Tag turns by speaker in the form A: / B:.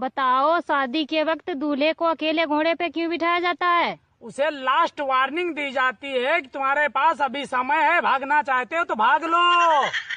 A: बताओ शादी के वक्त दूल्हे को अकेले घोड़े पे क्यों बिठाया जाता है उसे लास्ट वार्निंग दी जाती है कि तुम्हारे पास अभी समय है भागना चाहते हो तो
B: भाग लो